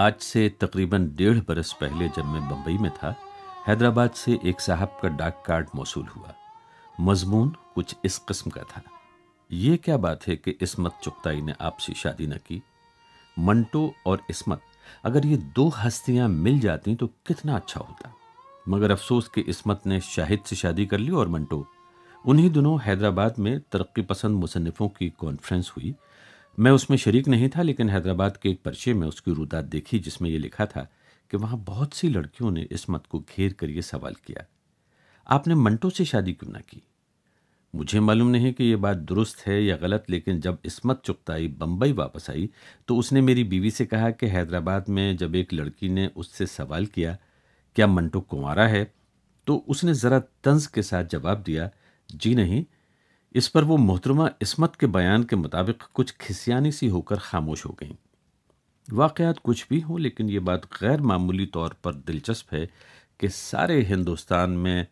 आज से तकरीबन डेढ़ बरस पहले जब मैं बम्बई में था हैदराबाद से एक साहब का डाक कार्ड मौसू हुआ मजमून कुछ इस कस्म का था ये क्या बात है कि इसमत चुगताई ने आपसी शादी न की मंटो और इसमत अगर ये दो हस्तियां मिल जाती तो कितना अच्छा होता मगर अफसोस कि इसमत ने शाहिद से शादी कर ली और मंटो उन्हीं दिनों हैदराबाद में तरक्की पसंद मुसनफ़ों की कॉन्फ्रेंस हुई मैं उसमें शरीक नहीं था लेकिन हैदराबाद के एक पर्चे में उसकी रुदात देखी जिसमें यह लिखा था कि वहाँ बहुत सी लड़कियों ने इस मत को घेर कर ये सवाल किया आपने मंटो से शादी क्यों ना की मुझे मालूम नहीं कि यह बात दुरुस्त है या गलत लेकिन जब इसमत चुपताई बम्बई वापस आई तो उसने मेरी बीवी से कहा कि हैदराबाद में जब एक लड़की ने उससे सवाल किया क्या मंटो कुंवारा है तो उसने ज़रा तंज के साथ जवाब दिया जी नहीं इस पर वो मोहतरमा इसमत के बयान के मुताबिक कुछ खिसियानी सी होकर खामोश हो गईं वाक़ात कुछ भी हों लेकिन ये बात गैर मामूली तौर पर दिलचस्प है कि सारे हिंदुस्तान में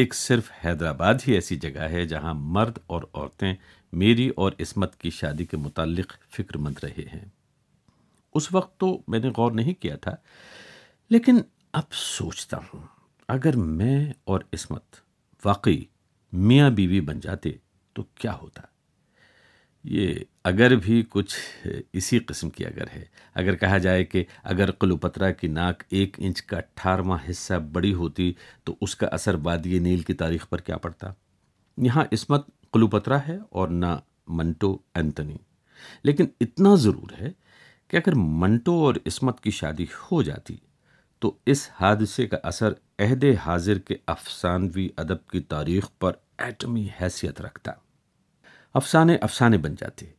एक सिर्फ हैदराबाद ही ऐसी जगह है जहां मर्द और औरतें मेरी और इसमत की शादी के मुतालिक फ़िक्रमंद रहे हैं उस वक्त तो मैंने गौर नहीं किया था लेकिन अब सोचता हूँ अगर मैं और इसमत वाकई मियाँ बीवी बन जाते तो क्या होता ये अगर भी कुछ इसी किस्म की अगर है अगर कहा जाए कि अगर क्लोपत्रा की नाक एक इंच का अट्ठारवा हिस्सा बड़ी होती तो उसका असर वादी नील की तारीख पर क्या पड़ता यहाँ इसमत क्लोपत्रा है और ना मंटो एंथनी लेकिन इतना ज़रूर है कि अगर मंटो और इसमत की शादी हो जाती तो इस हादसे का असर अहद हाजिर के अफसानवी अदब की तारीख पर एटमी हैसियत रखता अफसाने अफसाने बन जाते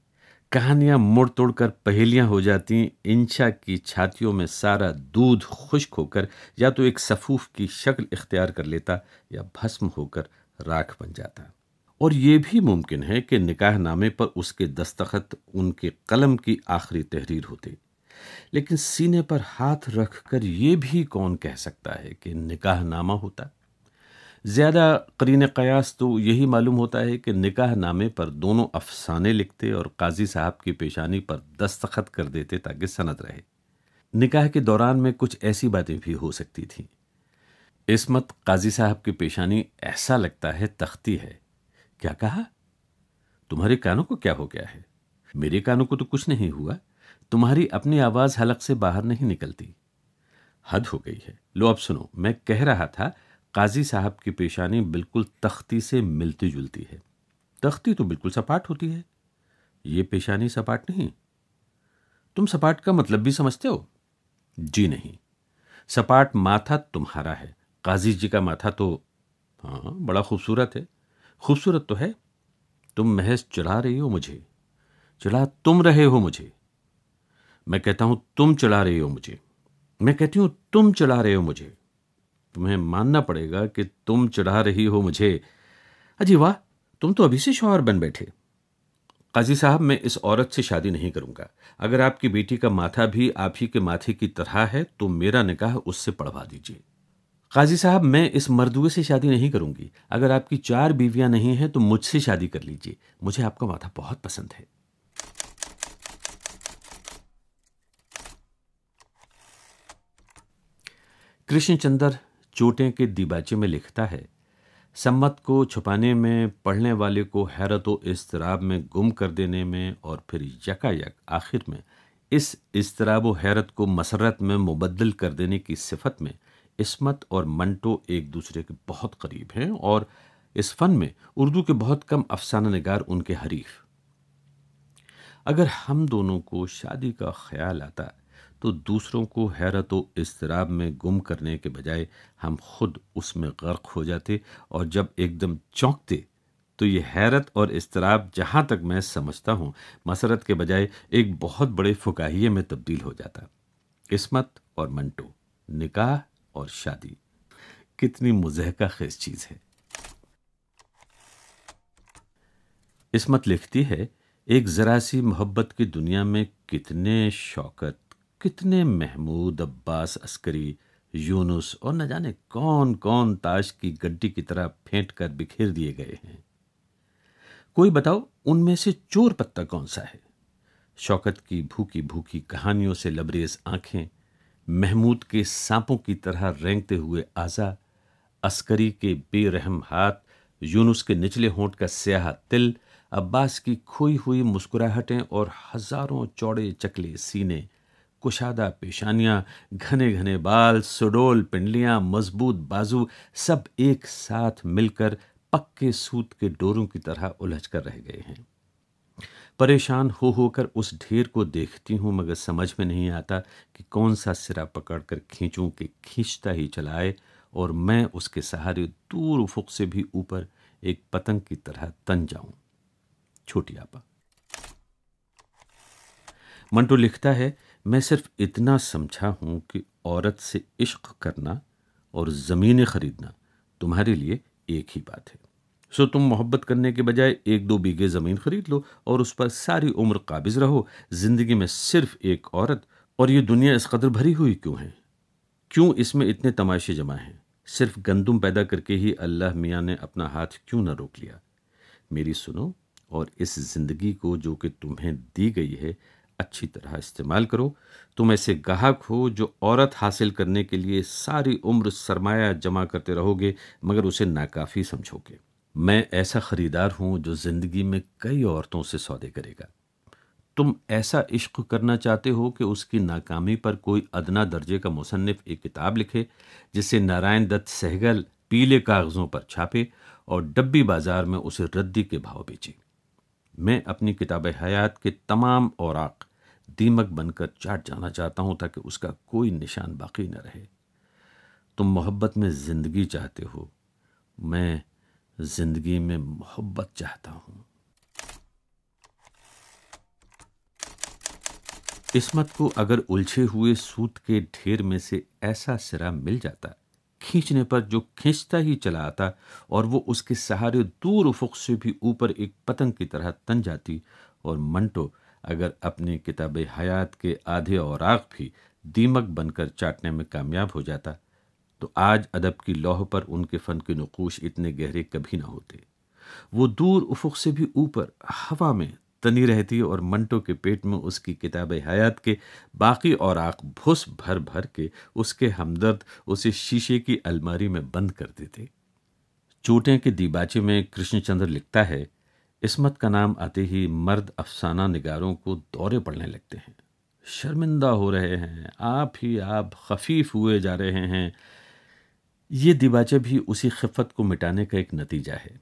कहानियां मुड़ तोड़ कर पहेलियां हो जाती इंशा की छातियों में सारा दूध खुश्क होकर या तो एक सफूफ की शक्ल इख्तियार कर लेता या भस्म होकर राख बन जाता और ये भी मुमकिन है कि निकाह नामे पर उसके दस्तखत उनके कलम की आखिरी तहरीर होते लेकिन सीने पर हाथ रखकर ये भी कौन कह सकता है कि निकाहनामा होता ज़्यादा करीन कयास तो यही मालूम होता है कि निकाह नामे पर दोनों अफसाने लिखते और काजी साहब की पेशानी पर दस्तखत कर देते ताकि सनत रहे निकाह के दौरान में कुछ ऐसी बातें भी हो सकती थीं इसमत काजी साहब की पेशानी ऐसा लगता है तख्ती है क्या कहा तुम्हारे कानों को क्या हो गया है मेरे कानों को तो कुछ नहीं हुआ तुम्हारी अपनी आवाज़ हलक से बाहर नहीं निकलती हद हो गई है लो अब सुनो मैं कह रहा था काजी साहब की पेशानी बिल्कुल तख्ती से मिलती जुलती है तख्ती तो बिल्कुल सपाट होती है ये पेशानी सपाट नहीं तुम सपाट का मतलब भी समझते हो जी नहीं सपाट माथा तुम्हारा है काजी जी का माथा तो हाँ बड़ा खूबसूरत है खूबसूरत तो है तुम महज चढ़ा रही हो मुझे चढ़ा तुम रहे हो मुझे मैं कहता हूं तुम चला रहे हो मुझे मैं कहती हूं तुम चला रहे हो मुझे तुम्हें मानना पड़ेगा कि तुम चढ़ा रही हो मुझे अजी वाह तुम तो अभी से शोहर बन बैठे काजी साहब मैं इस औरत से शादी नहीं करूंगा अगर आपकी बेटी का माथा भी आप ही के माथे की तरह है तो मेरा निकाह उससे पढ़वा दीजिए काजी साहब मैं इस मरदुए से शादी नहीं करूंगी अगर आपकी चार बीवियां नहीं हैं तो मुझसे शादी कर लीजिए मुझे आपका माथा बहुत पसंद है कृष्णचंद्र चोटें के दीबाचे में लिखता है सम्मत को छुपाने में पढ़ने वाले को हैरत व इसतराब में गुम कर देने में और फिर यकायक आखिर में इस इसतराब व हैरत को मसरत में मुबदल कर देने की सिफत में इसमत और मंटो एक दूसरे के बहुत करीब हैं और इस फन में उर्दू के बहुत कम अफसाना नगार उनके हरीफ अगर हम दोनों को शादी का ख्याल आता तो दूसरों को हैरत व इसराब में गुम करने के बजाय हम खुद उसमें गर्क हो जाते और जब एकदम चौंकते तो ये हैरत और इसतराब जहाँ तक मैं समझता हूँ मसरत के बजाय एक बहुत बड़े फुकाहिए में तब्दील हो जाता किस्मत और मंटो निकाह और शादी कितनी मुजहका खेज चीज़ है इसमत लिखती है एक ज़रा सी मोहब्बत की दुनिया में कितने शौकत कितने महमूद अब्बास अस्करी यूनुस और न जाने कौन कौन ताश की गड्डी की तरह फेंट कर बिखेर दिए गए हैं कोई बताओ उनमें से चोर पत्ता कौन सा है शौकत की भूखी भूखी कहानियों से लबरेज आंखें महमूद के सांपों की तरह रेंगते हुए आज़ा अस्करी के बेरहम हाथ यूनुस के निचले होंठ का स्याह तिल अब्बास की खोई हुई मुस्कुराहटें और हज़ारों चौड़े चकले सीने कुशादा पेशानियां घने घने बाल सुडोल पिंडलियां मजबूत बाजू सब एक साथ मिलकर पक्के सूत के डोरों की तरह उलझ कर रह गए हैं परेशान हो होकर उस ढेर को देखती हूं मगर समझ में नहीं आता कि कौन सा सिरा पकड़कर खींचूं के कि खींचता ही चलाए और मैं उसके सहारे दूर उफुक से भी ऊपर एक पतंग की तरह तन जाऊं छोटी आपा मंटू लिखता है मैं सिर्फ इतना समझा हूँ कि औरत से इश्क करना और ज़मीनें ख़रीदना तुम्हारे लिए एक ही बात है सो तुम मोहब्बत करने के बजाय एक दो बीघे ज़मीन ख़रीद लो और उस पर सारी उम्र काबिज रहो ज़िंदगी में सिर्फ एक औरत और ये दुनिया इस कदर भरी हुई क्यों है क्यों इसमें इतने तमाशे जमा हैं सिर्फ गंदुम पैदा करके ही अल्लाह मियाँ ने अपना हाथ क्यों ना रोक लिया मेरी सुनो और इस ज़िंदगी को जो कि तुम्हें दी गई है अच्छी तरह इस्तेमाल करो तुम ऐसे गाहक हो जो औरत हासिल करने के लिए सारी उम्र सरमाया जमा करते रहोगे मगर उसे नाकाफ़ी समझोगे मैं ऐसा ख़रीदार हूं जो ज़िंदगी में कई औरतों से सौदे करेगा तुम ऐसा इश्क करना चाहते हो कि उसकी नाकामी पर कोई अदना दर्जे का मुसनफ़ एक किताब लिखे जिसे नारायण दत्त सहगल पीले कागज़ों पर छापे और डब्बी बाज़ार में उसे रद्दी के भाव बेचे मैं अपनी किताब हयात के तमाम औराक दीमक बनकर चाट जाना चाहता हूं ताकि उसका कोई निशान बाकी न रहे तुम मोहब्बत में ज़िंदगी चाहते हो मैं ज़िंदगी में मोहब्बत चाहता हूं किस्मत को अगर उलझे हुए सूत के ढेर में से ऐसा सिरा मिल जाता खींचने पर जो खींचता ही चला आता और वो उसके सहारे दूर उफुक से भी ऊपर एक पतंग की तरह तन जाती और मंटो अगर अपनी किताब हयात के आधे और आग भी दीमक बनकर चाटने में कामयाब हो जाता तो आज अदब की लौह पर उनके फ़न के नकूश इतने गहरे कभी ना होते वो दूर उफुक से भी ऊपर हवा में तनी रहती और मंटो के पेट में उसकी किताब हयात के बाकी और आक भुस भर भर के उसके हमदर्द उसे शीशे की अलमारी में बंद कर देते चोटें के दीबाचे में कृष्णचंद्र लिखता है इसमत का नाम आते ही मर्द अफसाना निगारों को दौरे पड़ने लगते हैं शर्मिंदा हो रहे हैं आप ही आप खफीफ हुए जा रहे हैं ये दिबाचे भी उसी खफत को मिटाने का एक नतीजा है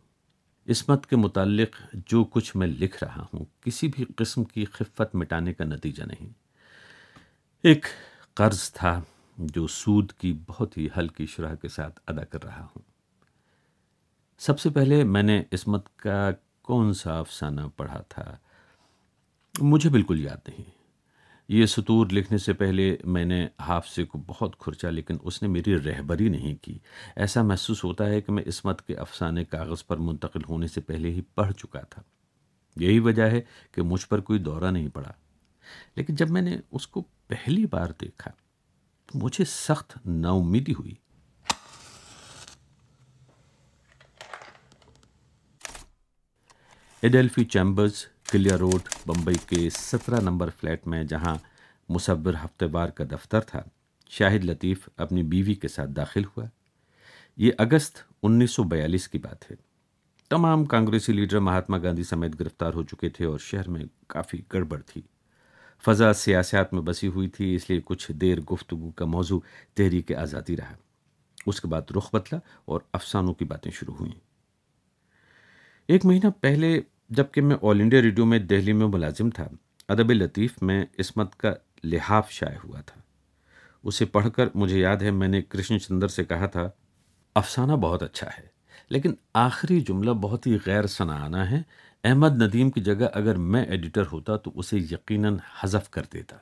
इसमत के मुतालिक जो कुछ मैं लिख रहा हूँ किसी भी किस्म की खफत मिटाने का नतीजा नहीं एक कर्ज था जो सूद की बहुत ही हल्की शराह के साथ अदा कर रहा हूँ सबसे पहले मैंने इसमत का कौन सा अफसाना पढ़ा था मुझे बिल्कुल याद नहीं ये सतूर लिखने से पहले मैंने हाफसे को बहुत खुर्चा लेकिन उसने मेरी रहबरी नहीं की ऐसा महसूस होता है कि मैं इसमत के अफसाने कागज़ पर मुंतकिल होने से पहले ही पढ़ चुका था यही वजह है कि मुझ पर कोई दौरा नहीं पड़ा लेकिन जब मैंने उसको पहली बार देखा तो मुझे सख्त नाउमीदी हुई Adelphi Chambers Clear Road Bombay के सत्रह नंबर फ्लैट में जहां मुसवर हफ्तेवार का दफ्तर था शाहिद लतीफ़ अपनी बीवी के साथ दाखिल हुआ ये अगस्त 1942 की बात है तमाम कांग्रेसी लीडर महात्मा गांधी समेत गिरफ्तार हो चुके थे और शहर में काफ़ी गड़बड़ थी फजा सियासत में बसी हुई थी इसलिए कुछ देर गुफ्तु का मौजू तहरीक आज़ादी रहा उसके बाद रुख बदला और अफसानों की बातें शुरू हुईं एक महीना पहले जबकि मैं ऑल इंडिया रेडियो में दिल्ली में मुलाजिम था अदब लतीफ़ में इसमत का लिहाफ शाये हुआ था उसे पढ़कर मुझे याद है मैंने कृष्ण चंद्र से कहा था अफसाना बहुत अच्छा है लेकिन आखिरी जुमला बहुत ही गैर सनाना है अहमद नदीम की जगह अगर मैं एडिटर होता तो उसे यकीनन हजफ कर देता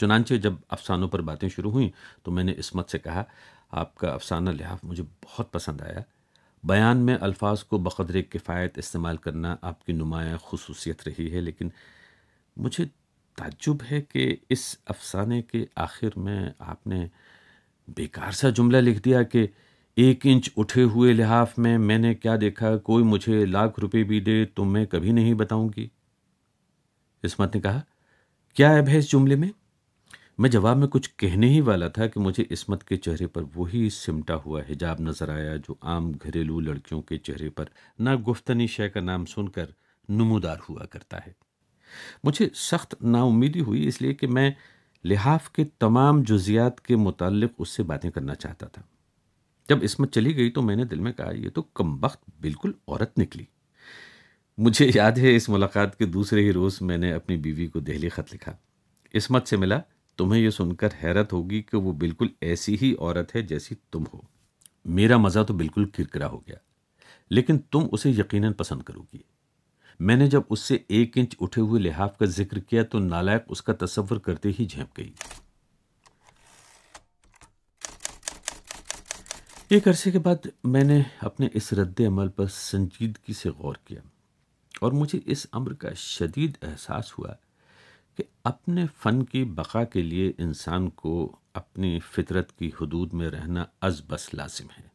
चुनानचे जब अफसानों पर बातें शुरू हुई तो मैंने इसमत से कहा आपका अफसाना लिहाफ मुझे बहुत पसंद आया बयान में अल्फाज को बकदर किफ़ायत इस्तेमाल करना आपकी नुमाया खसूसियत रही है लेकिन मुझे ताजुब है कि इस अफसाने के आखिर में आपने बेकार सा जुमला लिख दिया कि एक इंच उठे हुए लिहाफ में मैंने क्या देखा कोई मुझे लाख रुपए भी दे तो मैं कभी नहीं बताऊंगी इसमत ने कहा क्या है इस जुमले में मैं जवाब में कुछ कहने ही वाला था कि मुझे इसमत के चेहरे पर वही सिमटा हुआ हिजाब नज़र आया जो आम घरेलू लड़कियों के चेहरे पर ना गुफ्तनी शय का नाम सुनकर नमोदार हुआ करता है मुझे सख्त नाउमीदी हुई इसलिए कि मैं लिहाफ के तमाम जुजियात के मुतालिक उससे बातें करना चाहता था जब इसमत चली गई तो मैंने दिल में कहा यह तो कम वक्त बिल्कुल औरत निकली मुझे याद है इस मुलाकात के दूसरे ही रोज़ मैंने अपनी बीवी को दहली ख़त लिखा इसमत से मिला तुम्हें यह सुनकर हैरत होगी कि वो बिल्कुल ऐसी ही औरत है जैसी तुम हो मेरा मज़ा तो बिल्कुल किरकिरा हो गया लेकिन तुम उसे यकीन पसंद करोगी मैंने जब उससे एक इंच उठे हुए लिहाफ का जिक्र किया तो नालायक उसका तस्वर करते ही झेप गई एक अरसे के बाद मैंने अपने इस रद्द अमल पर संजीदगी से गौर किया और मुझे इस अम्र का शदीद एहसास हुआ कि अपने फ़न की बका के लिए इंसान को अपनी फितरत की हदूद में रहना अज बस लाजिम है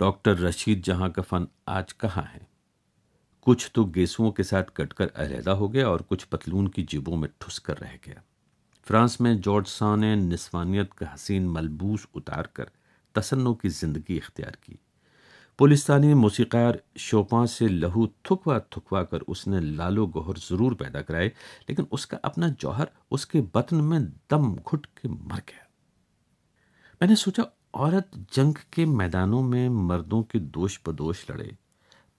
डॉक्टर रशीद जहाँ का फ़न आज कहाँ है कुछ तो गेसुओं के साथ कटकर अलहदा हो गया और कुछ पतलून की जिबों में ठुस कर रह गया फ्रांस में जॉर्ज सा ने निस्वानियत का हसीन मलबूस उतार कर तसन्नों की ज़िंदगी इख्तियार की पुलिसानी मौसीकार शोपा से लहू थुकवा थुकवा कर उसने लालो गोहर ज़रूर पैदा कराए लेकिन उसका अपना जौहर उसके बतन में दम घुट के मर गया मैंने सोचा औरत जंग के मैदानों में मर्दों के दोष बदोष लड़े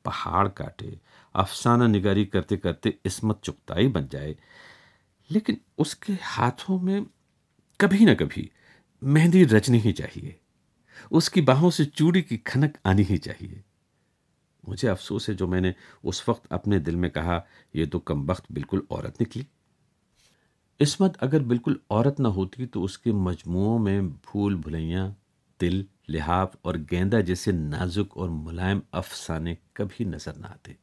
पहाड़ काटे अफसाना निगारी करते करते इसमत चुकताई बन जाए लेकिन उसके हाथों में कभी ना कभी मेहंदी रचनी ही चाहिए उसकी बाहों से चूड़ी की खनक आनी ही चाहिए मुझे अफसोस है जो मैंने उस वक्त अपने दिल में कहा यह तो कम वक्त बिल्कुल औरत निकली इसमत अगर बिल्कुल औरत ना होती तो उसके मजमुओं में भूल भुलैया दिल लिहाफ और गेंदा जैसे नाजुक और मुलायम अफसाने कभी नज़र ना आते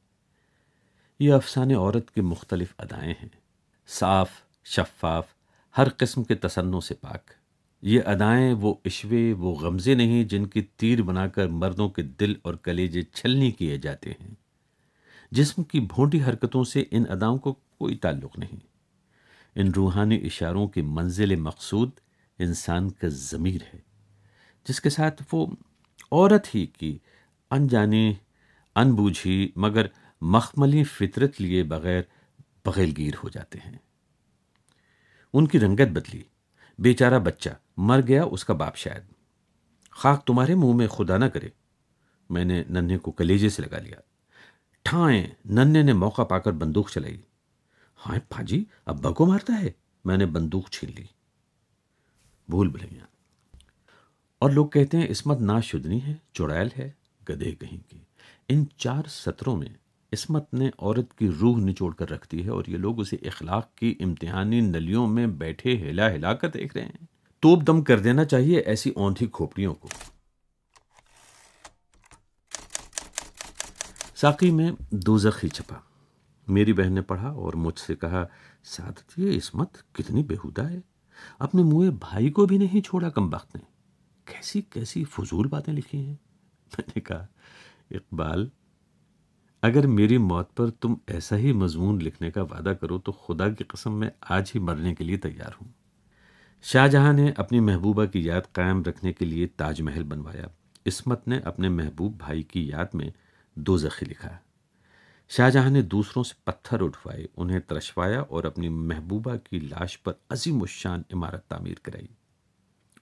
ये अफसाने औरत के मुख्तलिफ अदाएं हैं साफ शफाफ हर किस्म के तसन्नों से पाक ये अदाएं वो इशवे वो गमज़े नहीं जिनकी तीर बनाकर मर्दों के दिल और कलेजे छलनी किए जाते हैं जिस्म की भोंडी हरकतों से इन अदाओं को कोई ताल्लुक़ नहीं इन रूहानी इशारों की मंजिल मकसूद इंसान का ज़मीर है जिसके साथ वो औरत ही की अनजानी अनबूझी मगर मखमली फितरत लिए बगैर बगैलगीर हो जाते हैं उनकी रंगत बदली बेचारा बच्चा मर गया उसका बाप शायद खाक तुम्हारे मुंह में खुदा ना करे मैंने नन्हे को कलेजे से लगा लिया ठाए नन्हे ने मौका पाकर बंदूक चलाई हाय भाजी अब्बा को मारता है मैंने बंदूक छीन ली भूल भलैया और लोग कहते हैं इसमत नाशुदनी है चुड़ैल है गधे कहीं की इन चार सत्रों में इसमत ने औरत की रूह निचोड़ कर रख दी है और ये लोग उसे इखलाक की इम्तिहानी नलियों में बैठे हिला हिला कर देख रहे हैं तोप दम कर देना चाहिए ऐसी औंधी खोपड़ियों को साकी में दोजखी छपा मेरी बहन ने पढ़ा और मुझसे कहा सादत ये इसमत कितनी बेहुदा है अपने मुंह भाई को भी नहीं छोड़ा कम वक्त ने कैसी कैसी फजूल बातें लिखी हैं मैंने कहा इकबाल अगर मेरी मौत पर तुम ऐसा ही मजमून लिखने का वादा करो तो खुदा की कसम मैं आज ही मरने के लिए तैयार हूँ शाहजहाँ ने अपनी महबूबा की याद कायम रखने के लिए ताजमहल बनवाया इसमत ने अपने महबूब भाई की याद में दो जखी लिखा शाहजहाँ ने दूसरों से पत्थर उठवाए उन्हें तरशवाया और अपनी महबूबा की लाश पर अजीम शान इमारत तामीर कराई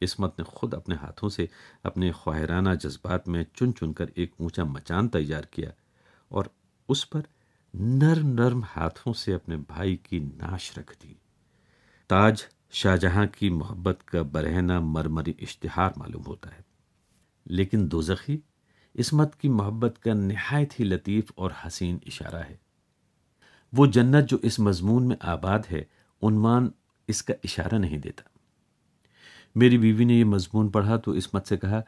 इसमत ने खुद अपने हाथों से अपने ख्वाहराना जज्बात में चुन चुनकर एक ऊंचा मचान तैयार किया और उस पर नर्म नर्म हाथों से अपने भाई की नाश रख दी ताज शाहजहां की मोहब्बत का बरहना मरमरी इश्तहार मालूम होता है लेकिन दोजखी इसमत की मोहब्बत का नहायत ही लतीफ़ और हसीन इशारा है वो जन्नत जो इस मजमून में आबाद है उनमान इसका इशारा नहीं देता मेरी बीवी ने यह मजमून पढ़ा तो इसमत से कहा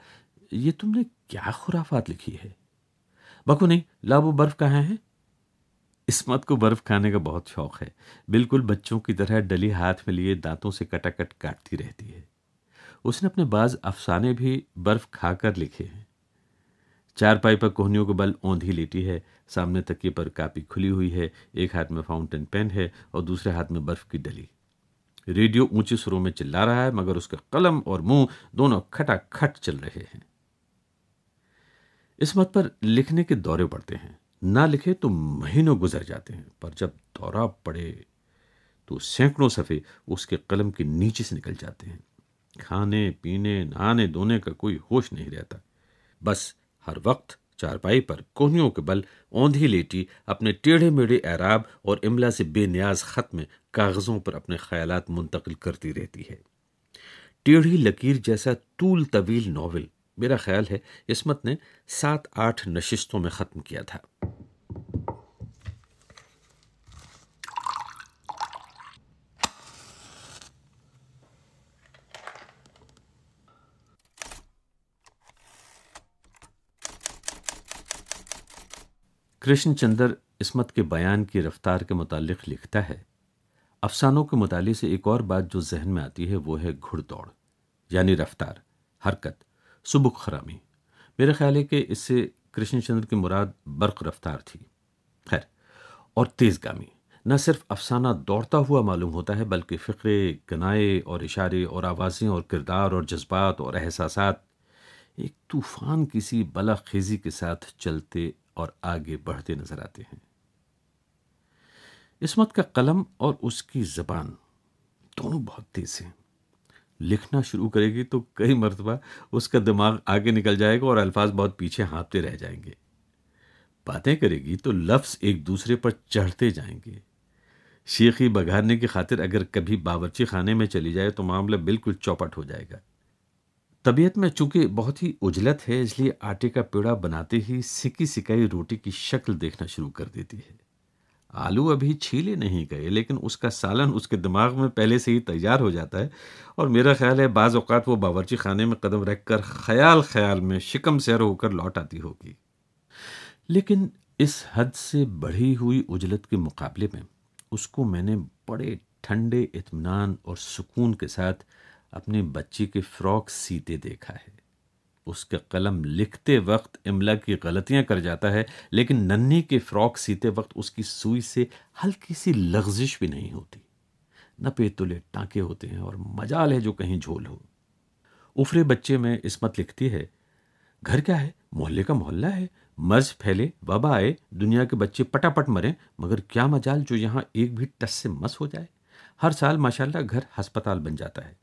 यह तुमने क्या खुराफात लिखी है बकू नहीं ला वो बर्फ़ कहाँ है इसमत को बर्फ़ खाने का बहुत शौक़ है बिल्कुल बच्चों की तरह डली हाथ में लिए दांतों से कटाकट काटती रहती है उसने अपने बाज अफसाने भी बर्फ़ खाकर लिखे हैं चार पाई पर कोहनियों को बल ओंधी लेटी है सामने तकिए पर कापी खुली हुई है एक हाथ में फाउंटेन पेन है और दूसरे हाथ में बर्फ़ की डली रेडियो ऊंचे सुरों में चिल्ला रहा है मगर उसका कलम और मुंह दोनों खटाखट चल रहे हैं इस बात पर लिखने के दौरे पड़ते हैं ना लिखे तो महीनों गुजर जाते हैं पर जब दौरा पड़े तो सैकड़ों सफ़े उसके कलम के नीचे से निकल जाते हैं खाने पीने नहाने धोने का कोई होश नहीं रहता बस हर वक्त चारपाई पर कोहनियों के बल औंधी लेटी अपने टेढ़े मेढ़े एराब और इमला से बेनियाज ख़त में कागज़ों पर अपने ख्याल मुंतकिल करती रहती है टेढ़ी लकीर जैसा तूल तवील नावल मेरा ख्याल है इसमत ने सात आठ नशिस्तों में ख़त्म किया था कृष्णचंद्र इसमत के बयान की रफ्तार के मुतालिक लिखता है अफसानों के मुताले से एक और बात जो जहन में आती है वो है घुड़दौड़ यानी रफ्तार हरकत सुबुक खरामी मेरा ख्याल है कि इससे कृष्णचंद्र की मुराद बर्क रफ्तार थी खैर और तेज़गामी न सिर्फ अफसाना दौड़ता हुआ मालूम होता है बल्कि फ़िक्रे गनाए और इशारे और आवाज़ें और किरदार और जज्बात और एहसास एक तूफ़ान किसी बला खेजी के साथ चलते और आगे बढ़ते नज़र आते हैं इसमत का कलम और उसकी ज़बान दोनों बहुत तेज़ हैं लिखना शुरू करेगी तो कई मरतबा उसका दिमाग आगे निकल जाएगा और अल्फाज बहुत पीछे हाँपते रह जाएंगे बातें करेगी तो लफ्ज़ एक दूसरे पर चढ़ते जाएंगे शेखी बघारने की खातिर अगर कभी बावरची खाने में चली जाए तो मामला बिल्कुल चौपट हो जाएगा तबीयत में चूंकि बहुत ही उजलत है इसलिए आटे का पेड़ा बनाते ही सिकी सिकाई रोटी की शक्ल देखना शुरू कर देती है आलू अभी छीले नहीं गए लेकिन उसका सालन उसके दिमाग में पहले से ही तैयार हो जाता है और मेरा ख्याल है बाज़ अवत वो बावरची खाने में कदम रख कर ख्याल ख्याल में शिकम सैर होकर लौट आती होगी लेकिन इस हद से बढ़ी हुई उजलत के मुकाबले में उसको मैंने बड़े ठंडे इतमान और सुकून के साथ अपने बच्चे के फ्रॉक सीते देखा है उसके कलम लिखते वक्त इमला की गलतियां कर जाता है लेकिन नन्ही के फ्रॉक सीते वक्त उसकी सुई से हल्की सी लग्जिश भी नहीं होती नपे तुले टाँके होते हैं और मजाल है जो कहीं झोल हो उफरे बच्चे में इसमत लिखती है घर क्या है मोहल्ले का मोहल्ला है मर्ज फैले वबा आए दुनिया के बच्चे पटापट मरे मगर क्या मजाल जो यहाँ एक भी टस से मस हो जाए हर साल माशाल्लाह घर हस्पताल बन जाता है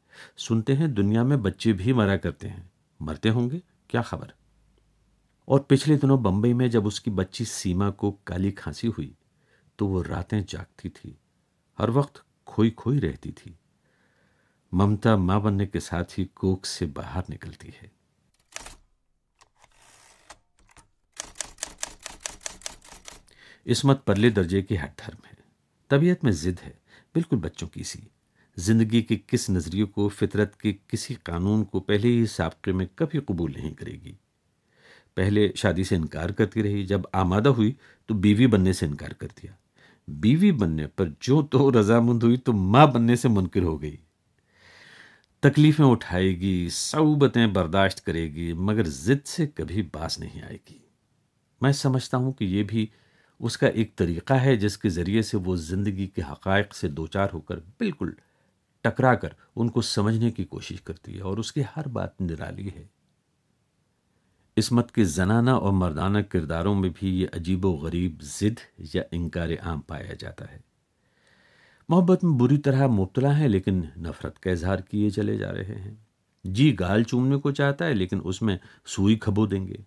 सुनते हैं दुनिया में बच्चे भी मरा करते हैं मरते होंगे क्या खबर और पिछले दिनों बंबई में जब उसकी बच्ची सीमा को काली खांसी हुई तो वो रातें जागती थी हर वक्त खोई खोई रहती थी ममता मां बनने के साथ ही कोख से बाहर निकलती है इसमत परले दर्जे की हर धर्म है तबीयत में जिद है बिल्कुल बच्चों की सी ज़िंदगी के किस नज़रिए को फितरत के किसी कानून को पहले ही सबके में कभी कबूल नहीं करेगी पहले शादी से इनकार करती रही जब आमादा हुई तो बीवी बनने से इनकार कर दिया बीवी बनने पर जो तो रजामंद हुई तो माँ बनने से मुनकर हो गई तकलीफ़ें उठाएगी सऊबतें बर्दाश्त करेगी मगर ज़िद से कभी बास नहीं आएगी मैं समझता हूँ कि यह भी उसका एक तरीक़ा है जिसके ज़रिए से वो ज़िंदगी के हक़ से दो चार होकर बिल्कुल टकरा कर उनको समझने की कोशिश करती है और उसकी हर बात निराली है इस मत के जनाना और मर्दाना किरदारों में भी ये अजीब गरीब ज़िद या इनकार आम पाया जाता है मोहब्बत में बुरी तरह मुबतला है लेकिन नफ़रत का इजहार किए चले जा रहे हैं जी गाल चूमने को चाहता है लेकिन उसमें सुई खबो देंगे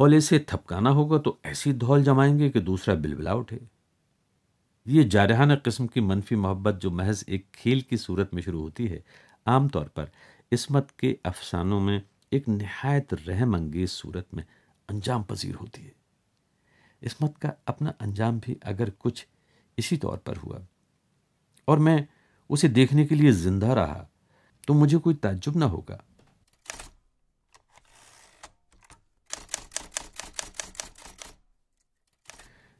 हौले से थपकाना होगा तो ऐसी धौल जमाएंगे कि दूसरा बिलबिला उठे ये जारहाना किस्म की मनफी मोहब्बत जो महज एक खेल की सूरत में शुरू होती है आमतौर पर इसमत के अफसानों में एक नहायत रहम अंगेज सूरत में अंजाम पजीर होती है इसमत का अपना अंजाम भी अगर कुछ इसी तौर पर हुआ और मैं उसे देखने के लिए ज़िंदा रहा तो मुझे कोई ताज्जुब ना होगा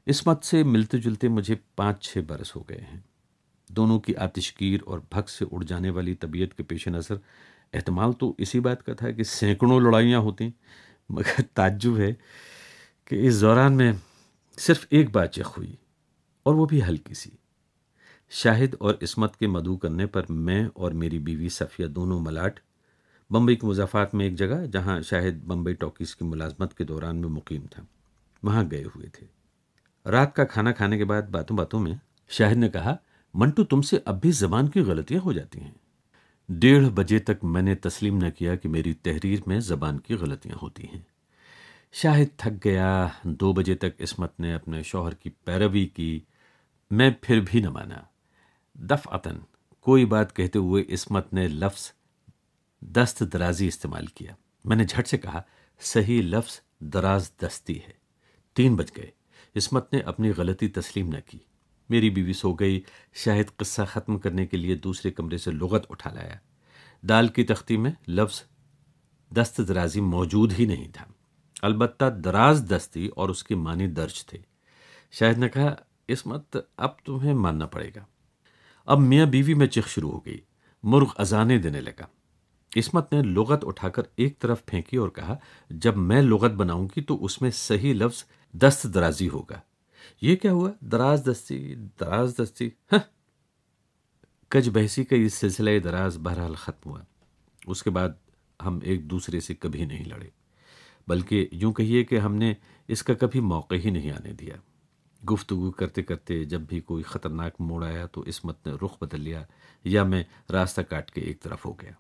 इस मत से मिलते जुलते मुझे पाँच छः बरस हो गए हैं दोनों की आतिशगीर और भक्त से उड़ जाने वाली तबीयत के पेश नज़र एहतमाल तो इसी बात का था कि सैकड़ों लड़ाइयाँ होती मगर ताज्जुब है कि इस दौरान में सिर्फ एक बातचीत हुई और वो भी हल्की सी शाहिद और इसमत के मधु करने पर मैं और मेरी बीवी सफ़िया दोनों मलाट बम्बई के मुजाफात में एक जगह जहाँ शाहिद बम्बई टॉकीज़ की मुलाजमत के दौरान में मुकीम था वहाँ गए हुए थे रात का खाना खाने के बाद बातों बातों में शाहिद ने कहा मंटू तुमसे अब भी जबान की गलतियां हो जाती हैं डेढ़ बजे तक मैंने तस्लीम न किया कि मेरी तहरीर में जबान की गलतियां होती हैं शाहिद थक गया दो बजे तक इसमत ने अपने शोहर की पैरवी की मैं फिर भी न माना दफ़अतन कोई बात कहते हुए इसमत ने लफ्स दस्त दराजी इस्तेमाल किया मैंने झट से कहा सही लफ्स दराज दस्ती है तीन बज गए इसमत ने अपनी गलती तस्लीम न की मेरी बीवी सो गई शायद किस्सा ख़त्म करने के लिए दूसरे कमरे से लगत उठा लाया दाल की तख्ती में लफ्ज़ दस्त दराजी मौजूद ही नहीं था अलबत् दराज दस्ती और उसकी मानी दर्ज थे शायद ने कहा इसमत अब तुम्हें मानना पड़ेगा अब मियाँ बीवी में चिख शुरू हो गई मुर्ग अजाने देने लगा इसमत ने लुगत उठाकर एक तरफ फेंकी और कहा जब मैं लगत बनाऊंगी तो उसमें सही लफ्ज़ दस्त दराजी होगा ये क्या हुआ दराज दस्ती दराज दस्ती हाँ। कज बहसी का ये सिलसिला दराज बहरहाल ख़त्म हुआ उसके बाद हम एक दूसरे से कभी नहीं लड़े बल्कि यूँ कहिए कि हमने इसका कभी मौक़े ही नहीं आने दिया गुफ्तगु करते करते जब भी कोई ख़तरनाक मोड़ आया तो इसमत ने रुख बदल लिया या मैं रास्ता काट के एक तरफ हो गया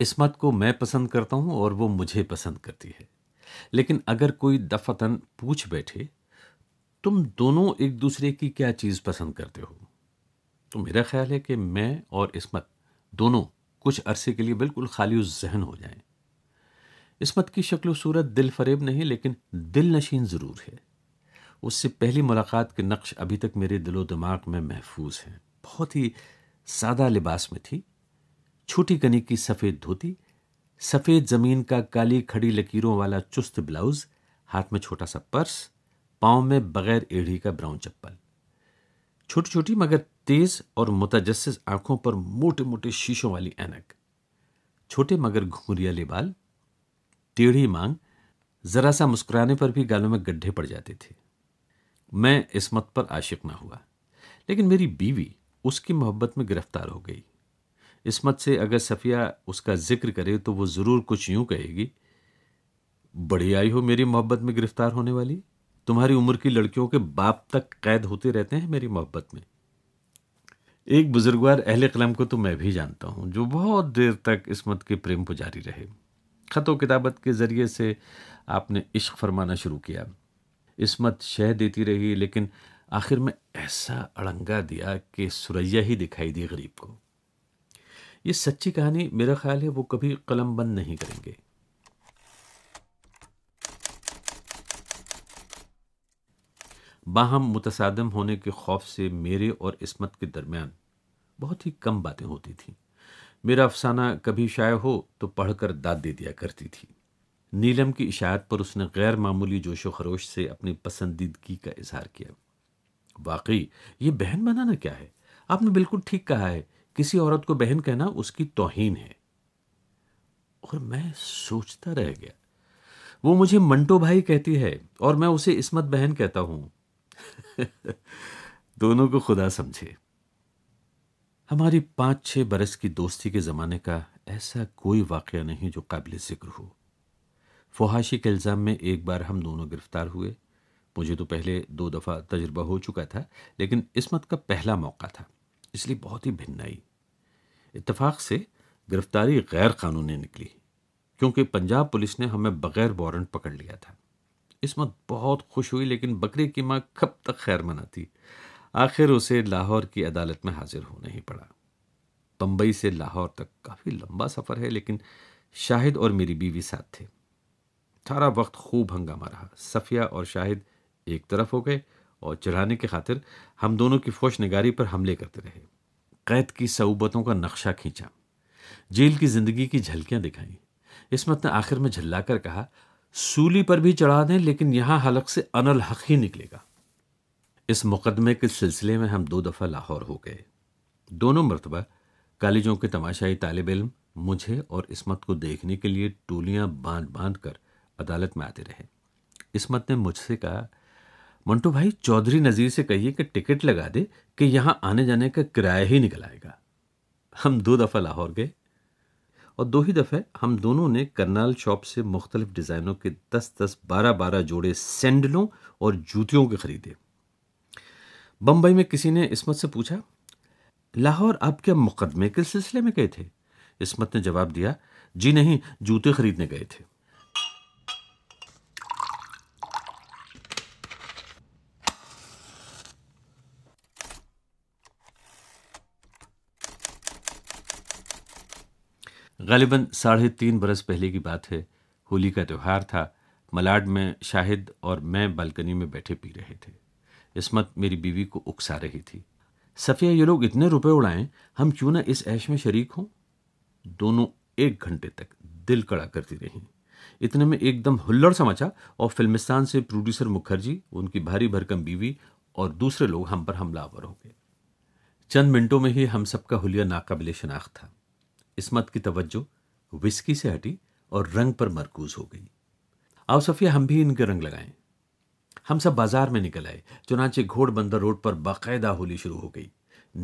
इसमत को मैं पसंद करता हूँ और वो मुझे पसंद करती है लेकिन अगर कोई दफतन पूछ बैठे तुम दोनों एक दूसरे की क्या चीज़ पसंद करते हो तो मेरा ख्याल है कि मैं और इसमत दोनों कुछ अरसे के लिए बिल्कुल खाली उस जहन हो जाएं। इसमत की शक्ल सूरत दिल फरेब नहीं लेकिन दिल नशीन ज़रूर है उससे पहली मुलाकात के नक्श अभी तक मेरे दिलो दिमाग में महफूज हैं बहुत ही सादा लिबास में थी छोटी कनी की सफ़ेद धोती सफ़ेद ज़मीन का काली खड़ी लकीरों वाला चुस्त ब्लाउज हाथ में छोटा सा पर्स पांव में बगैर एढ़ी का ब्राउन चप्पल छोटी छोटी मगर तेज और मुतजस आंखों पर मोटे मोटे शीशों वाली ऐनक छोटे मगर घुंघरियाले बाल टेढ़ी मांग जरा सा मुस्कुराने पर भी गालों में गड्ढे पड़ जाते थे मैं इस मत पर आशिक ना हुआ लेकिन मेरी बीवी उसकी मोहब्बत में गिरफ्तार हो गई इसमत से अगर सफ़िया उसका जिक्र करे तो वो ज़रूर कुछ यूँ कहेगी बड़ी आई हो मेरी मोहब्बत में गिरफ्तार होने वाली तुम्हारी उम्र की लड़कियों के बाप तक कैद होते रहते हैं मेरी मोहब्बत में एक बुजुर्गवार अहल कलम को तो मैं भी जानता हूँ जो बहुत देर तक इसमत के प्रेम पुजारी रहे ख़त किताबत के ज़रिए से आपने इश्क फरमाना शुरू किया इसमत शह देती रही लेकिन आखिर में ऐसा अड़ंगा दिया कि सुरैया ही दिखाई दी गरीब को ये सच्ची कहानी मेरा ख्याल है वो कभी कलम बंद नहीं करेंगे बाहम मुतसादम होने के खौफ से मेरे और इसमत के दरमियान बहुत ही कम बातें होती थीं मेरा अफसाना कभी शाया हो तो पढ़कर दाद दे दिया करती थी नीलम की इशायत पर उसने गैर मामूली जोशो खरोश से अपनी पसंदीदगी का इजहार किया वाकई ये बहन बनाना क्या है आपने बिल्कुल ठीक कहा है किसी औरत को बहन कहना उसकी तोहीन है और मैं सोचता रह गया वो मुझे मंटो भाई कहती है और मैं उसे इसमत बहन कहता हूं दोनों को खुदा समझे हमारी पांच छह बरस की दोस्ती के ज़माने का ऐसा कोई वाक्य नहीं जो काबिल ज़िक्र हो फोहाशी के इल्ज़ाम में एक बार हम दोनों गिरफ्तार हुए मुझे तो पहले दो दफ़ा तजुर्बा हो चुका था लेकिन इसमत का पहला मौका था इसलिए बहुत ही भिन्न आई इतफाक से गिरफ्तारी गैर कानूनी निकली क्योंकि पंजाब पुलिस ने हमें बगैर वारंट पकड़ लिया था इसमत बहुत खुश हुई लेकिन बकरी की माँ कब तक खैर मनाती आखिर उसे लाहौर की अदालत में हाजिर होना ही पड़ा बम्बई से लाहौर तक काफ़ी लंबा सफ़र है लेकिन शाहिद और मेरी बीवी साथ थे सारा वक्त खूब हंगामा रहा सफ़िया और शाहिद एक तरफ हो गए और चढ़ाने की खातिर हम दोनों की फौज नगारी पर हमले करते रहे कैद की सऊबतों का नक्शा खींचा जेल की जिंदगी की झलकियां दिखाई इसमत ने आखिर में झल्लाकर कहा सूली पर भी चढ़ा दें लेकिन यहां हलक से अनल हक ही निकलेगा इस मुकदमे के सिलसिले में हम दो दफ़ा लाहौर हो गए दोनों मरतबा कॉलेजों के तमाशाई तालब इम मुझे और इसमत को देखने के लिए टोलियां बांध बांध कर अदालत में आते रहे इसमत ने मुझसे कहा मंटू भाई चौधरी नज़ीर से कहिए कि टिकट लगा दे कि यहाँ आने जाने का किराया ही निकल आएगा हम दो दफ़ा लाहौर गए और दो ही दफ़े हम दोनों ने करनाल शॉप से मुख्तलिफ डिज़ाइनों के दस दस बारह बारह जोड़े सैंडलों और जूतियों के ख़रीदे बंबई में किसी ने इसमत से पूछा लाहौर आप क्या मुकदमे के सिलसिले में गए थे इसमत ने जवाब दिया जी नहीं जूते खरीदने गए थे गालिबा साढ़े तीन बरस पहले की बात है होली का त्यौहार था मलाड में शाहिद और मैं बालकनी में बैठे पी रहे थे इसमत मेरी बीवी को उकसा रही थी सफ़िया ये लोग इतने रुपए उड़ाएं हम क्यों ना इस ऐश में शरीक हों दोनों एक घंटे तक दिल कड़ा करती रहीं इतने में एकदम हुल्लड़ समाचा और फिल्मिस्तान से प्रोड्यूसर मुखर्जी उनकी भारी भरकम बीवी और दूसरे लोग हम पर हमलावर हो गए चंद मिनटों में ही हम सबका हुलिया नाकबिल शनाख्त था इसमत की तवज्जो विस्की से हटी और रंग पर मरकूज हो गई आओ सफिया हम भी इनके रंग लगाएं हम सब बाजार में निकल आए चुनाचे घोड़बंदर रोड पर बाकायदा होली शुरू हो गई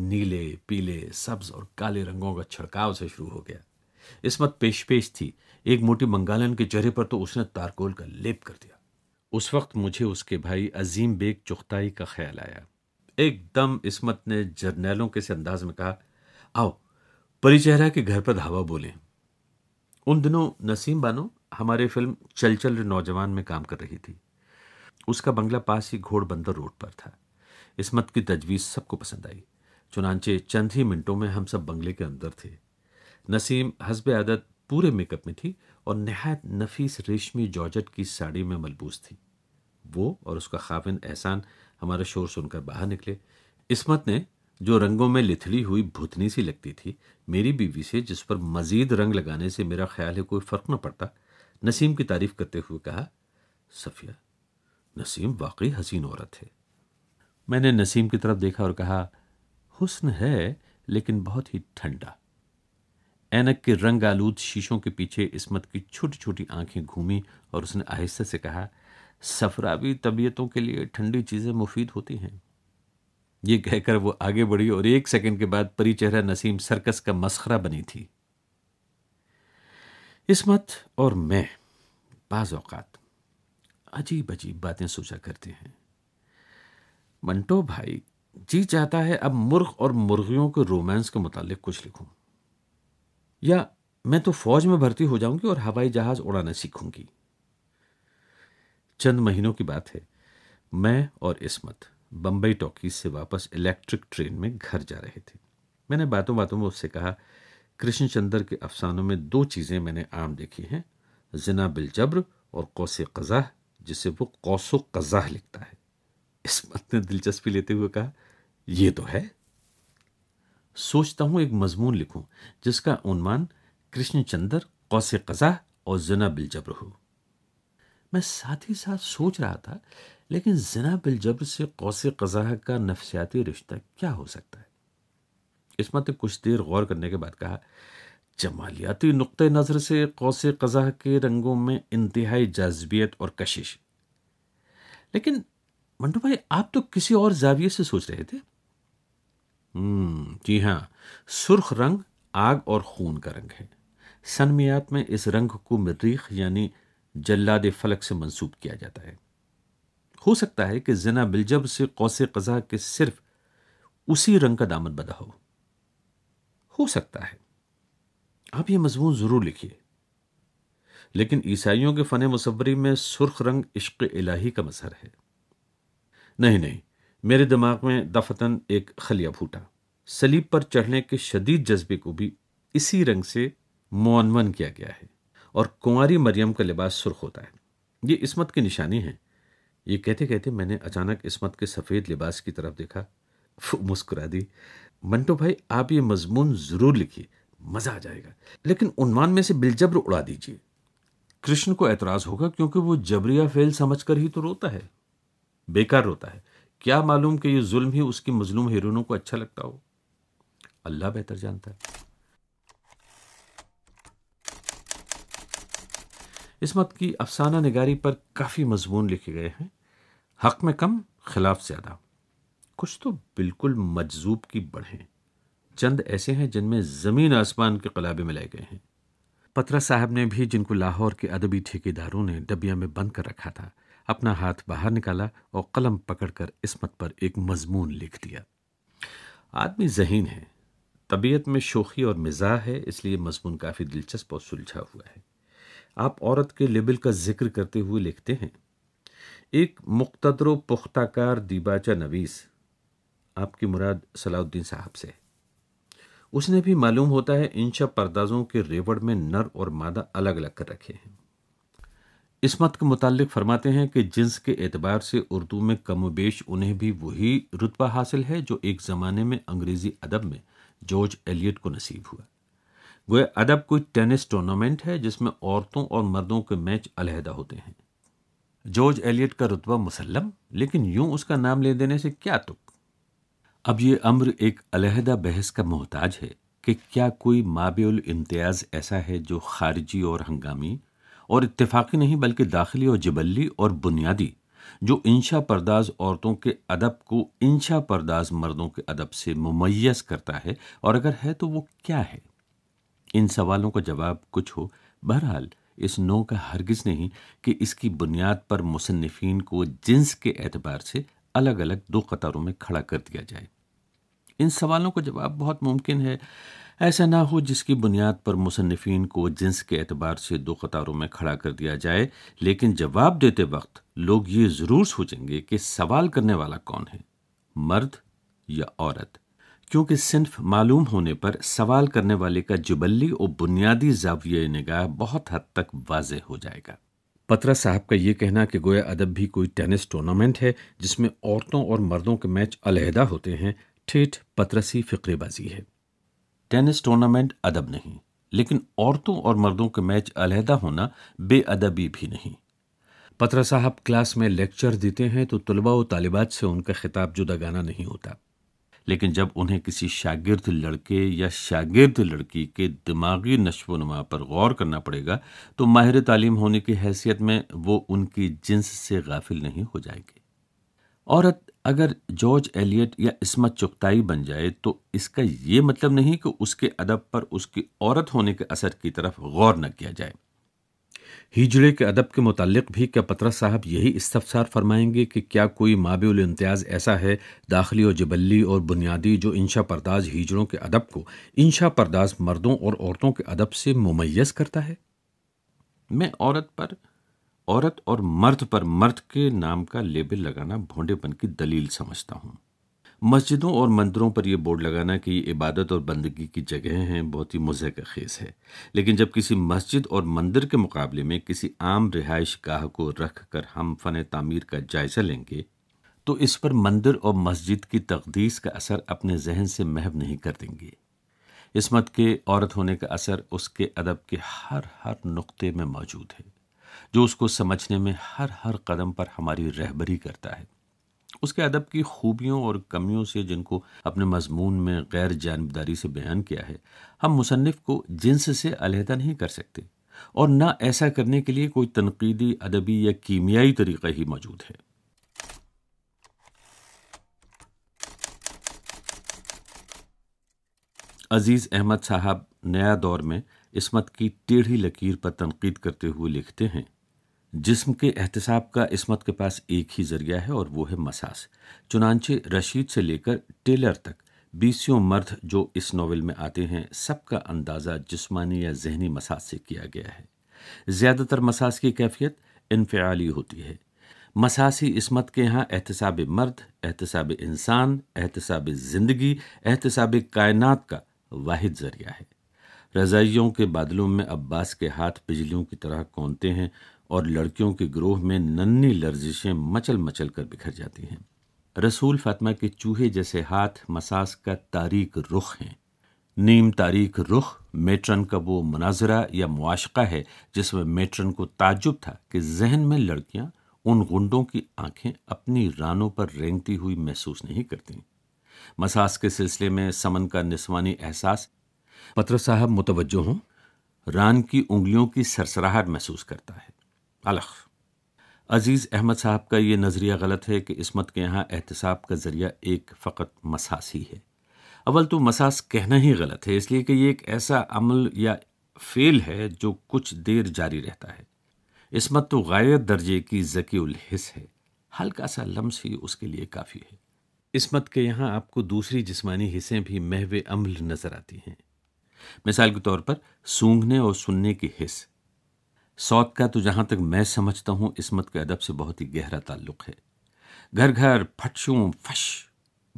नीले पीले सब्ज और काले रंगों का छिड़काव से शुरू हो गया इसमत पेश पेश थी एक मोटी मंगालन के चेहरे पर तो उसने तारकोल का लेप कर दिया उस वक्त मुझे उसके भाई अजीम बेग चुख्ताई का ख्याल आया एकदम इसमत ने जर्नैलों के से अंदाज में कहा आओ परिचेहरा के घर पर धावा बोले उन दिनों नसीम बानो हमारे फिल्म चल चल रे नौजवान में काम कर रही थी उसका बंगला पास ही घोड़ बंदर रोड पर था इसमत की तजवीज़ सबको पसंद आई चुनाचे चंद ही मिनटों में हम सब बंगले के अंदर थे नसीम हसब आदत पूरे मेकअप में थी और नहायत नफीस रेशमी जॉर्जट की साड़ी में मलबूस थी वो और उसका खाविन एहसान हमारा शोर सुनकर बाहर निकले इसमत ने जो रंगों में लिथड़ी हुई भुतनी सी लगती थी मेरी बीवी से जिस पर मज़ीद रंग लगाने से मेरा ख्याल है कोई फ़र्क न पड़ता नसीम की तारीफ़ करते हुए कहा सफ़िया नसीम वाकई हसीन औरत है मैंने नसीम की तरफ देखा और कहा हुस्न है लेकिन बहुत ही ठंडा ऐनक के रंग आलूद शीशों के पीछे इसमत की छोटी छोटी आंखें घूमी और उसने आहिस्ते से कहा सफरावी तबीयतों के लिए ठंडी चीज़ें मुफीद होती हैं ये कहकर वो आगे बढ़ी और एक सेकंड के बाद परी चेहरा नसीम सर्कस का मस्खरा बनी थी इसमत और मैं बाज़ अजीब अजीब बातें सोचा करते हैं मंटो भाई जी चाहता है अब मुर्ख और मुर्गियों के रोमांस के मुतालिक कुछ लिखूं या मैं तो फौज में भर्ती हो जाऊंगी और हवाई जहाज उड़ाना सीखूंगी चंद महीनों की बात है मैं और इसमत बम्बई टॉकी से वापस इलेक्ट्रिक ट्रेन में घर जा रहे थे मैंने बातों बातों में उससे कहा कृष्णचंद्र के अफसानों में दो चीज़ें मैंने आम देखी हैं जिना बिलजब्र और कौस कज़ाह जिसे वो कौसो कज़ाह लिखता है इस मत ने दिलचस्पी लेते हुए कहा यह तो है सोचता हूँ एक मजमून लिखूं जिसका उन्मान कृष्णचंद्र कौस कज़ाह और जिना बिलजब्र हो मैं साथ ही साथ सोच रहा था लेकिन जना बिलजब्र से कौसे कज़ाह का नफसियाती रिश्ता क्या हो सकता है इसमत ने कुछ देर गौर करने के बाद कहा जमालियाती नुक़ नज़र से कौसे कज़ाह के रंगों में इंतहाई जाजबियत और कशिश लेकिन मंटू भाई आप तो किसी और जाविये से सोच रहे थे हम्म, जी हाँ सुर्ख रंग आग और खून का रंग है सनमियात में इस रंग को मरीख यानी जल्लाद फलक से मंसूब किया जाता है हो सकता है कि जना बिलजब से कौस कज़ा के सिर्फ उसी रंग का दामन बदा हो हो सकता है आप ये मजमून ज़रूर लिखिए लेकिन ईसाइयों के फ़न मुसवरी में सुर्ख रंग इश्क इलाही का मजहर है नहीं नहीं मेरे दिमाग में दफतन एक खलिया फूटा सलीब पर चढ़ने के शदीद जज्बे को भी इसी रंग से मुआनवन किया गया है और कुंवारी मरियम का लिबास सुर्ख होता है ये इसमत की निशानी है ये कहते कहते मैंने अचानक इसमत के सफ़ेद लिबास की तरफ देखा वो मुस्कुरा दी मंटो भाई आप ये मजमून ज़रूर लिखिए मज़ा आ जाएगा लेकिन उन्वान में से बिलजब्र उड़ा दीजिए कृष्ण को एतराज़ होगा क्योंकि वो जबरिया फेल समझकर ही तो रोता है बेकार रोता है क्या मालूम कि ये जुल्म ही उसकी मजलूम हिरोनों को अच्छा लगता हो अल्लाह बेहतर जानता है इस मत की अफसाना नगारी पर काफ़ी मजमून लिखे गए हैं हक में कम खिलाफ ज़्यादा कुछ तो बिल्कुल मजजूब की बढ़ें चंद ऐसे हैं जिनमें ज़मीन आसमान के कलाबे में लाए गए हैं पत्रा साहब ने भी जिनको लाहौर के अदबी ठेकेदारों ने डबिया में बंद कर रखा था अपना हाथ बाहर निकाला और कलम पकड़कर इसमत पर एक मजमून लिख दिया आदमी जहीन है तबीयत में शोखी और मिजा है इसलिए मजमून काफ़ी दिलचस्प और सुलझा हुआ है आप औरत के लेबल का जिक्र करते हुए लिखते हैं एक मुख्तर पुख्ताकार दीबाचा नवीस आपकी मुराद सलाउद्दीन साहब से उसने भी मालूम होता है इन शब परदाजों के रेवड़ में नर और मादा अलग अलग कर रखे हैं इस मत के मुतालिक फरमाते हैं कि जिन्स के एतबार से उर्दू में कम बेश उन्हें भी वही रुतबा हासिल है जो एक ज़माने में अंग्रेज़ी अदब में जॉर्ज एलियट को नसीब हुआ गोया अदब कोई टेनिस टूर्नामेंट है जिसमें औरतों और मर्दों के मैच अलहदा होते हैं जॉर्ज एलियट का रुतबा मुसलम लेकिन यूं उसका नाम ले देने से क्या तुक अब ये अम्र एक अलहदा बहस का मोहताज है कि क्या कोई माबेल इम्तियाज़ ऐसा है जो खारजी और हंगामी और इतफाक़ी नहीं बल्कि दाखिली और जबली और बुनियादी जो इंशा परदाज औरतों के अदब को इंशा परदाज मर्दों के अदब से मुमैज़ करता है और अगर है तो वो क्या है इन सवालों का जवाब कुछ हो बहरहाल इस नो का हरगिज़ नहीं कि इसकी बुनियाद पर मुसन्फिन को जिन्स के एतबार से अलग अलग दो कतारों में खड़ा कर दिया जाए इन सवालों का जवाब बहुत मुमकिन है ऐसा ना हो जिसकी बुनियाद पर मुसनफ़ीन को जिन्स के एतबार से दो कतारों में खड़ा कर दिया जाए लेकिन जवाब देते वक्त लोग ये ज़रूर सोचेंगे कि सवाल करने वाला कौन है मर्द या औरत क्योंकि सिर्फ मालूम होने पर सवाल करने वाले का जुबली और बुनियादी जाविय निगाह बहुत हद तक वाज हो जाएगा पत्रा साहब का ये कहना कि गोया अदब भी कोई टेनिस टूर्नामेंट है जिसमें औरतों और मर्दों के मैच अलहदा होते हैं ठेठ पत्रसी फ़िक्रेबाजी है टेनिस टूर्नामेंट अदब नहीं लेकिन औरतों और मर्दों के मैच अलहदा होना बेअदबी भी नहीं पत्रा साहब क्लास में लेक्चर देते हैं तो तलबा व तालिबात से उनका खिताब जुदा गाना नहीं होता लेकिन जब उन्हें किसी शागिर्द लड़के या शागिर्द लड़की के दिमागी नशो पर गौर करना पड़ेगा तो माहिर तालीम होने की हैसियत में वो उनकी जिन्स से गाफिल नहीं हो जाएगी औरत अगर जॉर्ज एलियट या इसमत चुगताई बन जाए तो इसका ये मतलब नहीं कि उसके अदब पर उसकी औरत होने के असर की तरफ गौर न किया जाए हिजड़े के अदब के मुतलक भी क्या पत्रा साहब यही इस्तफसार फरमाएंगे कि क्या कोई माबिल इम्तियाज़ ऐसा है दाखिली और जबली और बुनियादी जो इंशा परदाज हिजड़ों के अदब को इंशा परदाज मर्दों और औरतों के अदब से मुमैज़ करता है मैं औरत पर औरत और मर्द पर मर्द के नाम का लेबल लगाना भोंडेपन की दलील समझता हूँ मस्जिदों और मंदिरों पर यह बोर्ड लगाना कि इबादत और बंदगी की जगहें हैं बहुत ही मुजह का खेज है लेकिन जब किसी मस्जिद और मंदिर के मुकाबले में किसी आम रिहाइश गाह को रख कर हम फन तामीर का जायज़ा लेंगे तो इस पर मंदिर और मस्जिद की तकदीस का असर अपने जहन से महव नहीं कर देंगे इस मत के औरत होने का असर उसके अदब के हर हर नुक्ते में मौजूद है जो उसको समझने में हर हर कदम पर हमारी रहबरी करता है उसके अदब की खूबियों और कमियों से जिनको अपने मजमून में गैर जानबदारी से बयान किया है हम मुसनफ़ को जिन्स से अलहदा नहीं कर सकते और न ऐसा करने के लिए कोई तनकीदी अदबी या कीमियाई तरीक़ा ही मौजूद है अजीज़ अहमद साहब नया दौर में इसमत की टेढ़ी लकीर पर तनकीद करते हुए लिखते हैं जिस्म के एहतसाब का इसमत के पास एक ही जरिया है और वो है मसाज चुनानचे रशीद से लेकर टेलर तक बीसियों मर्द जो इस नावल में आते हैं सबका अंदाज़ा जिसमानी या जहनी मसाज से किया गया है ज़्यादातर मसाज की कैफियत इनफ्याली होती है मसासी इसमत के यहाँ एहतसाब मर्द एहतसाब इंसान एहतसाब ज़िंदगी एहतसाब कायनत का वाद ज़रिया है रज़ाइयों के बादलों में अब्बास के हाथ बिजलियों की तरह कौनते हैं और लड़कियों के ग्रोह में नन्नी लर्जिशें मचल मचल कर बिखर जाती हैं रसूल फातिमा के चूहे जैसे हाथ मसाज का तारीख रुख हैं नीम तारीख रुख मेट्रन का वो मनाजरा या मुआशका है जिसमें मेट्रन को ताजुब था कि जहन में लड़कियां उन गुंडों की आंखें अपनी रानों पर रेंगती हुई महसूस नहीं करती मसाज के सिलसिले में समन का निस्वानी एहसास पत्र साहब मुतवजो हों रान की उंगलियों की सरसराहट महसूस करता है अलख अज़ीज़ अहमद साहब का ये नज़रिया गलत है कि इसमत के यहाँ एहतसाब का ज़रिया एक फ़कत मसास ही है अवल तो मसास कहना ही गलत है इसलिए कि ये एक ऐसा अमल या फेल है जो कुछ देर जारी रहता है इसमत तो गायर दर्जे की जकील हिस है हल्का सा लम्स ही उसके लिए काफ़ी है इसमत के यहाँ आपको दूसरी जिसमानी हिस्से भी महव अमल नज़र आती हैं मिसाल के तौर पर सूंघने और सुनने की हिस्स सौत का तो जहाँ तक मैं समझता हूँ इसमत के अदब से बहुत ही गहरा ताल्लुक है घर घर फटशों फश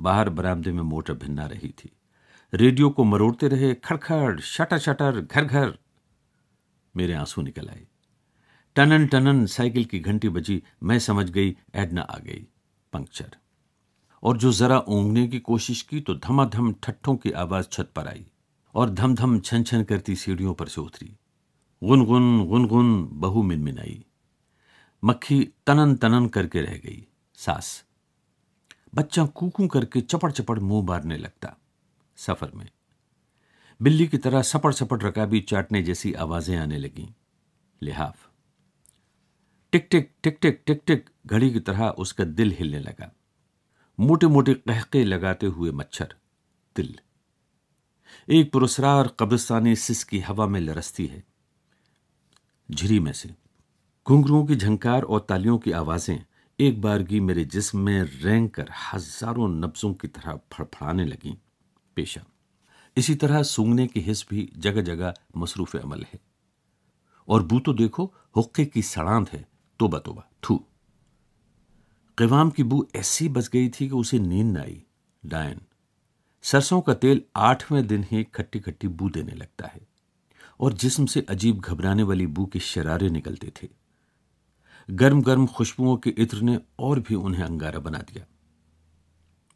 बाहर बरामदे में मोटर भिन्ना रही थी रेडियो को मरोड़ते रहे खड़खड़ शटर शटर घर घर मेरे आंसू निकल आए टनन टनन साइकिल की घंटी बजी मैं समझ गई एडना आ गई पंक्चर और जो जरा ऊँगने की कोशिश की तो धमाधम ठट्ठों की आवाज छत पर आई और धमधम छन छन करती सीढ़ियों पर से उतरी गुनगुन गुनगुन बहु मिनमिनाई मक्खी तनन तनन करके रह गई सास बच्चा कूकू करके चपड़ चपड़ मुंह मारने लगता सफर में बिल्ली की तरह सपड़ सपड़ रकाबी चाटने जैसी आवाजें आने लगीं लिहाफ टिक टिक टिक टिक टिक टिक घड़ी की तरह उसका दिल हिलने लगा मोटे मोटे कहके लगाते हुए मच्छर दिल एक पुरस्कार कब्रिस्तानी सिस की हवा में लरसती है झिरी में से घुंघरुओं की झंकार और तालियों की आवाज़ें एक बारगी मेरे जिस्म में रेंग कर हजारों नब्जों की तरह फड़फड़ाने लगी पेशा इसी तरह सूंघने की हिस्स भी जगह जगह मसरूफ़ अमल है और बू तो देखो हुक्के की सड़ांत है तोबा तोबा थू क़वाम की बू ऐसी बच गई थी कि उसे नींद न आई डायन सरसों का तेल आठवें दिन ही खट्टी खट्टी बू देने लगता है और जिस्म से अजीब घबराने वाली बू के शरारे निकलते थे गर्म गर्म खुशबुओं के इत्र ने और भी उन्हें अंगारा बना दिया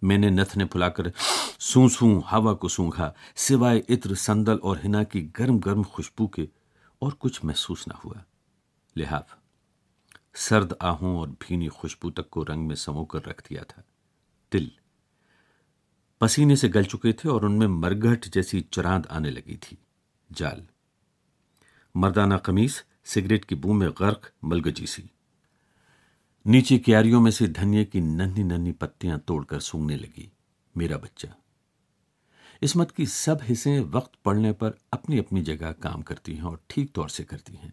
मैंने नथने फुलाकर सू सू हवा को सूंघा सिवाय इत्र संदल और हिना की गर्म गर्म खुशबू के और कुछ महसूस ना हुआ लिहाफ सर्द आहों और भीनी खुशबू तक को रंग में समो कर रख दिया था तिल पसीने से गल चुके थे और उनमें मरघट जैसी चरांद आने लगी थी जाल मर्दाना कमीज सिगरेट की बू में गर्क मलगजी सी नीचे क्यारियों में से धनिये की नन्ही नन्ही पत्तियां तोड़कर सूंघने लगी मेरा बच्चा इसमत की सब हिस्से वक्त पड़ने पर अपनी अपनी जगह काम करती हैं और ठीक तौर से करती हैं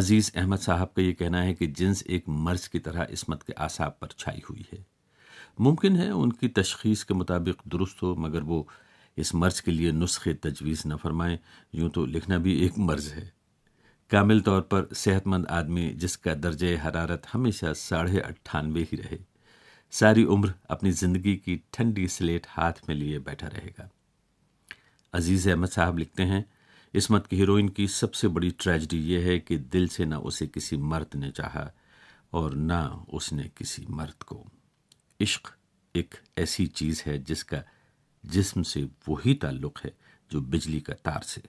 अजीज अहमद साहब का ये कहना है कि जिन्स एक मर्ज की तरह इसमत के आसाब पर छाई हुई है मुमकिन है उनकी तशखीस के मुताबिक दुरुस्त हो मगर वो इस मर्ज के लिए नुस्खे तजवीज़ न फरमाएं यूं तो लिखना भी एक मर्ज है कामिल तौर पर सेहतमंद आदमी जिसका दर्ज हरारत हमेशा साढ़े अट्ठानवे ही रहे सारी उम्र अपनी ज़िंदगी की ठंडी स्लेट हाथ में लिए बैठा रहेगा अजीज़ अहमद साहब लिखते हैं इसमत की हीरोइन की सबसे बड़ी ट्रेजडी यह है कि दिल से ना उसे किसी मर्द ने चाहा और ना उसने किसी मर्द को इश्क एक ऐसी चीज़ है जिसका जिस्म से वही ताल्लुक़ है जो बिजली का तार से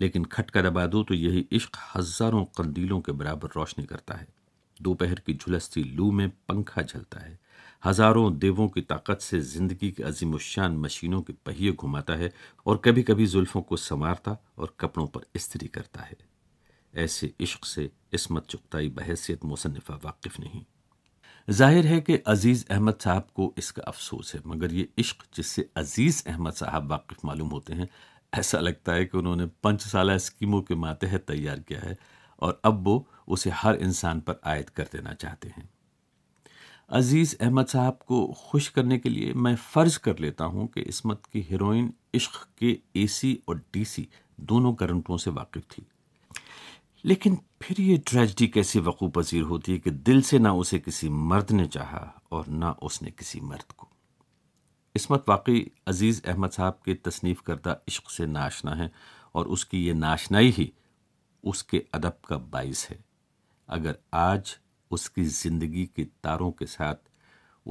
लेकिन खटका दबा दो तो यही इश्क हज़ारों कंदीलों के बराबर रोशनी करता है दोपहर की झुलसती लू में पंखा झलता है हज़ारों देवों की ताकत से ज़िंदगी की अजीमशान मशीनों के पहिए घुमाता है और कभी कभी जुल्फ़ों को संवारता और कपड़ों पर स्त्री करता है ऐसे इश्क से इसमत चुकताई बहसीत मुसनफ़ा वाकिफ़ नहीं जाहिर है कि अज़ीज़ अहमद साहब को इसका अफसोस है मगर ये इश्क जिससे अज़ीज़ अहमद साहब वाकिफ़ मालूम होते हैं ऐसा लगता है कि उन्होंने साल स्कीमों के मातहत तैयार किया है और अब वो उसे हर इंसान पर आयद कर देना चाहते हैं अजीज़ अहमद साहब को खुश करने के लिए मैं फ़र्ज़ कर लेता हूं कि इसमत की हीरोइन इश्क के एसी और डीसी दोनों करंटों से वाकिफ़ थी लेकिन फिर ये ट्रेजडी कैसी वकूफ़ पजीर होती है कि दिल से ना उसे किसी मर्द ने चाहा और ना उसने किसी मर्द को इसमत वाकई अज़ीज़ अहमद साहब के तसनीफ़ करदा इश्क से नाशना है और उसकी ये नाशनाई ही उसके अदब का बायस है अगर आज उसकी ज़िंदगी के तारों के साथ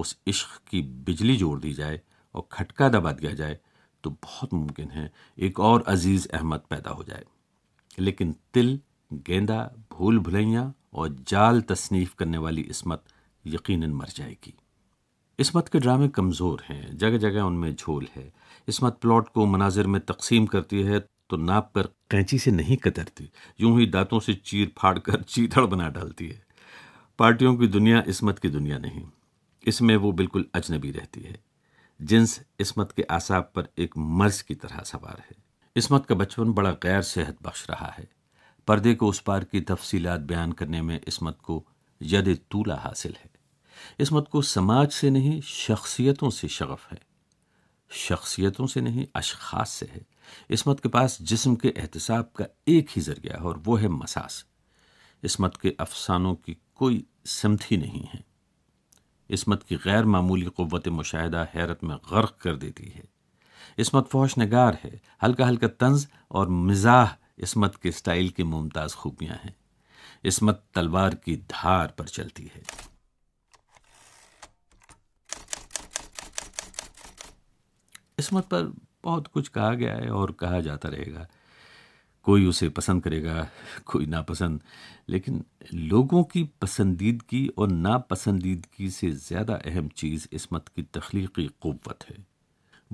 उस इश्क की बिजली जोड़ दी जाए और खटका दबा दिया जाए तो बहुत मुमकिन है एक और अज़ीज़ अहमद पैदा हो जाए लेकिन तिल गेंदा भूल भुलैया और जाल तसनीफ़ करने वाली इसमत यकीनन मर जाएगी इस मत के ड्रामे कमज़ोर हैं जगह जगह उनमें झोल है इस मत प्लॉट को मनाजिर में तकसीम करती है तो नाप कर कैंची से नहीं कतरती यूं ही दांतों से चीर फाड़ कर चीथड़ बना डालती है पार्टियों की दुनिया इसमत की दुनिया नहीं इसमें वो बिल्कुल अजनबी रहती है जिन्स इसमत के आसाब पर एक मर्ज की तरह सवार है इसमत का बचपन बड़ा गैर सेहत बख्श रहा है पर्दे को उस पार की तफसीलात बयान करने में इसमत को यद तूला हासिल है इस मत को समाज से नहीं शख्सियतों से शगफ है शख्सियतों से नहीं अशखास से है इसमत के पास जिस्म के एहतसाब का एक ही जरिया है और वो है मसास मत के अफसानों की कोई समथी नहीं है इसमत की गैर मामूली क़वत मुशाह हैरत में गर्क कर देती है इसमत फौश नगार है हल्का हल्का तंज और मिजाह इसमत के स्टाइल की मुमताज़ खूबियाँ हैं इसमत तलवार की धार पर चलती है इस मत पर बहुत कुछ कहा गया है और कहा जाता रहेगा कोई उसे पसंद करेगा कोई नापसंद लेकिन लोगों की पसंदीदगी और नापसंदीदगी से ज़्यादा अहम चीज़ इसमत की तख्लीकी क़वत है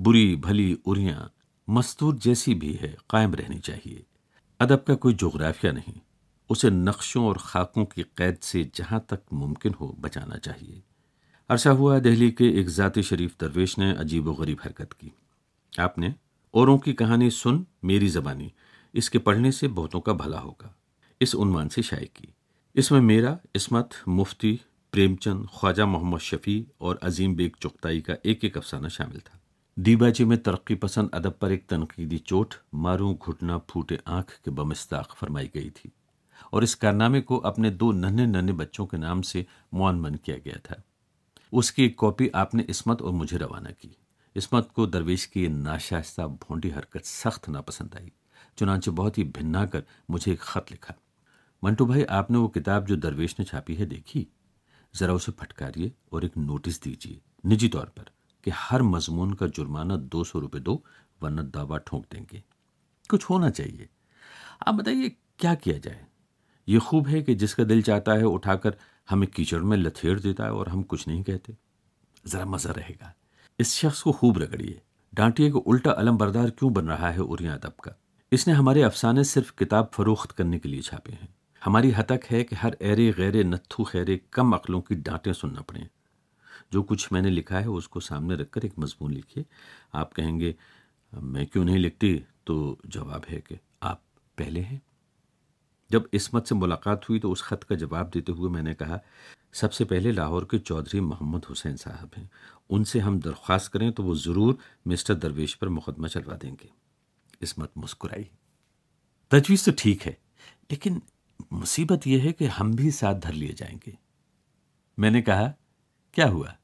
बुरी भली उरियाँ मस्तूर जैसी भी है कायम रहनी चाहिए अदब का कोई जोग्राफिया नहीं उसे नक्शों और खाकों की कैद से जहाँ तक मुमकिन हो बचाना चाहिए अरसा हुआ दहली के एक ज़ाती शरीफ दरवेश ने अजीब व गरीब हरकत की आपने औरों की कहानी सुन मेरी ज़बानी इसके पढ़ने से बहुतों का भला होगा इस उन्वान से शाये की इसमें मेरा इसमत मुफ्ती प्रेमचंद ख्वाजा मोहम्मद शफ़ी और अजीम बेग चुगताई का एक एक अफसाना शामिल था दीबाजी में तरक्की पसंद अदब पर एक तनकीदी चोट मारू घुटना फूटे आँख के बमस्ताक फरमाई गई थी और इस कारनामे को अपने दो नन्हे नन्हे बच्चों के नाम से मन किया गया था उसकी एक कॉपी आपने इसमत और मुझे रवाना की इसमत को दरवेश की नाशाइस्ता भोंडी हरकत सख्त नापसंद आई चुनाचे बहुत ही भिन्ना कर मुझे एक ख़त लिखा मंटू भाई आपने वो किताब जो दरवेश ने छापी है देखी ज़रा उसे फटकारिए और एक नोटिस दीजिए निजी तौर पर कि हर मजमून का जुर्माना दो सौ रुपये दो वरना दावा ठोंक देंगे कुछ होना चाहिए आप बताइए क्या किया जाए ये खूब है कि जिसका दिल चाहता है उठाकर हमें कीचड़ में लथेड़ देता है और हम कुछ नहीं कहते ज़रा मज़ा रहेगा इस शख्स को खूब रगड़िए डांटिए को उल्टा अलम बरदार क्यों बन रहा है उरिया अदब का इसने हमारे अफसाने सिर्फ किताब फरोख्त करने के लिए छापे हैं हमारी हतक है कि हर ऐरे गैरे नत्थु खैरे कम अकलों की डांटें सुनना पड़े जो कुछ मैंने लिखा है उसको सामने रखकर एक मजमून लिखिए आप कहेंगे मैं क्यों नहीं लिखती तो जवाब है कि आप पहले हैं जब इसमत से मुलाकात हुई तो उस ख़त का जवाब देते हुए मैंने कहा सबसे पहले लाहौर के चौधरी मोहम्मद हुसैन साहब हैं उनसे हम दरख्वास्त करें तो वो ज़रूर मिस्टर दरवेश पर मुकदमा चलवा देंगे इसमत मुस्कुराई तजवीज़ तो ठीक है लेकिन मुसीबत यह है कि हम भी साथ धर लिए जाएंगे मैंने कहा क्या हुआ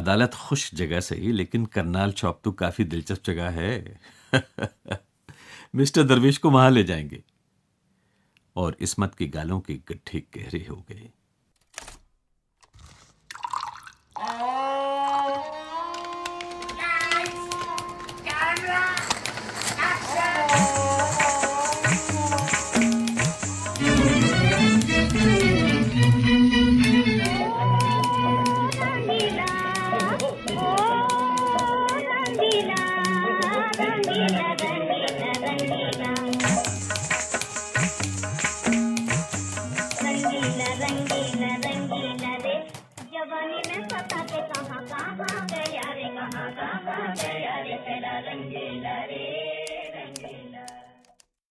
अदालत खुश जगह सही लेकिन करनाल चौक तो काफ़ी दिलचस्प जगह है मिस्टर दरवेश को वहाँ ले जाएंगे और इसमत की गालों के गड्ढे गहरे हो गए